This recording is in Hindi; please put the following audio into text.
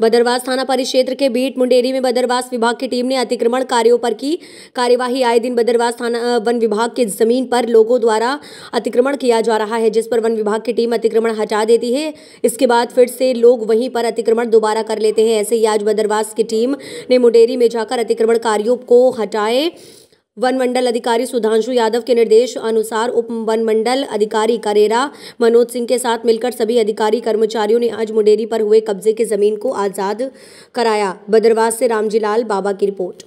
बदरवास थाना परिक्षेत्र के बीट मुंडेरी में बदरवास विभाग की टीम ने अतिक्रमण कार्यों पर की कार्यवाही आए दिन बदरवास थाना वन विभाग के जमीन पर लोगों द्वारा अतिक्रमण किया जा रहा है जिस पर वन विभाग की टीम अतिक्रमण हटा देती है इसके बाद फिर से लोग वहीं पर अतिक्रमण दोबारा कर लेते हैं ऐसे ही आज बदरवास की टीम ने मुंडेरी में जाकर अतिक्रमण कार्यों को हटाए वन मंडल अधिकारी सुधांशु यादव के निर्देश अनुसार उप वन मंडल अधिकारी करेरा मनोज सिंह के साथ मिलकर सभी अधिकारी कर्मचारियों ने आज मुंडेरी पर हुए कब्जे के जमीन को आजाद कराया बदरवास से रामजीलाल बाबा की रिपोर्ट